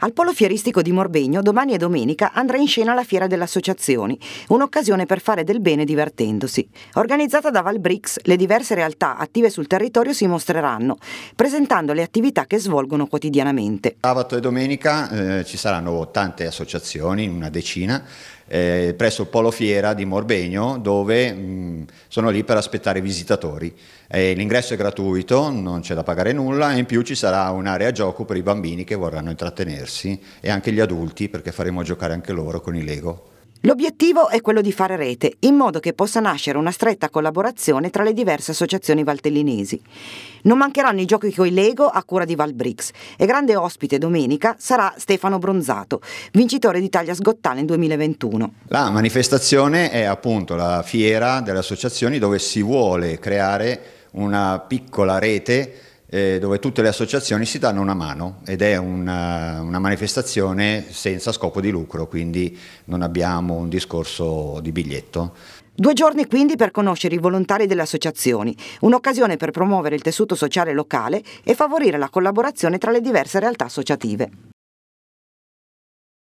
Al Polo Fieristico di Morbegno domani e domenica andrà in scena la Fiera delle Associazioni, un'occasione per fare del bene divertendosi. Organizzata da Valbrix, le diverse realtà attive sul territorio si mostreranno, presentando le attività che svolgono quotidianamente. Sabato e domenica eh, ci saranno tante associazioni, una decina, eh, presso il Polo Fiera di Morbegno, dove mm, sono lì per aspettare i visitatori. Eh, l'ingresso è gratuito, non c'è da pagare nulla e in più ci sarà un'area gioco per i bambini che vorranno intrattenersi e anche gli adulti perché faremo giocare anche loro con i Lego. L'obiettivo è quello di fare rete, in modo che possa nascere una stretta collaborazione tra le diverse associazioni valtellinesi. Non mancheranno i giochi coi Lego a cura di Valbrix e grande ospite domenica sarà Stefano Bronzato, vincitore d'Italia Got in 2021. La manifestazione è appunto la fiera delle associazioni dove si vuole creare una piccola rete eh, dove tutte le associazioni si danno una mano ed è una, eh, una, manifestazione senza scopo di lucro, quindi non abbiamo un discorso di biglietto. Due giorni quindi per conoscere i volontari delle associazioni, un'occasione per promuovere il tessuto sociale locale e favorire la collaborazione tra le diverse realtà associative.